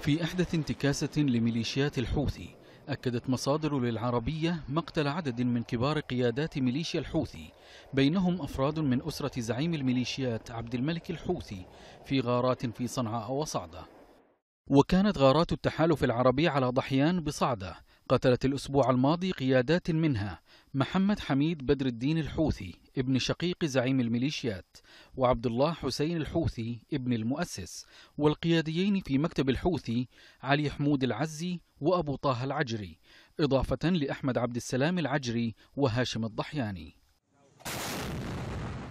في أحدث انتكاسة لميليشيات الحوثي أكدت مصادر للعربية مقتل عدد من كبار قيادات ميليشيا الحوثي بينهم أفراد من أسرة زعيم الميليشيات عبد الملك الحوثي في غارات في صنعاء وصعدة وكانت غارات التحالف العربي على ضحيان بصعدة قتلت الأسبوع الماضي قيادات منها محمد حميد بدر الدين الحوثي ابن شقيق زعيم الميليشيات وعبد الله حسين الحوثي ابن المؤسس والقياديين في مكتب الحوثي علي حمود العزي وأبو طه العجري إضافة لأحمد عبد السلام العجري وهاشم الضحياني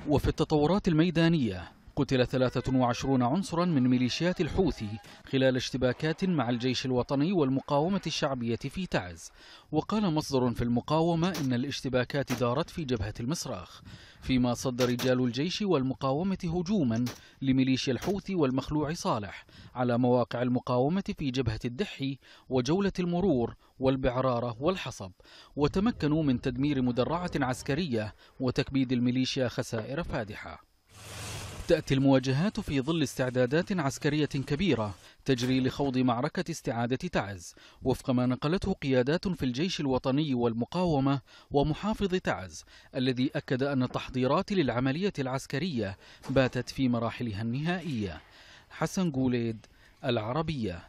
وفي التطورات الميدانية قتل 23 عنصرا من ميليشيات الحوثي خلال اشتباكات مع الجيش الوطني والمقاومة الشعبية في تعز وقال مصدر في المقاومة إن الاشتباكات دارت في جبهة المصراخ فيما صد رجال الجيش والمقاومة هجوما لميليشيا الحوثي والمخلوع صالح على مواقع المقاومة في جبهة الدحي وجولة المرور والبعرارة والحصب وتمكنوا من تدمير مدرعة عسكرية وتكبيد الميليشيا خسائر فادحة تأتي المواجهات في ظل استعدادات عسكرية كبيرة تجري لخوض معركة استعادة تعز وفق ما نقلته قيادات في الجيش الوطني والمقاومة ومحافظ تعز الذي أكد أن التحضيرات للعملية العسكرية باتت في مراحلها النهائية حسن قوليد العربية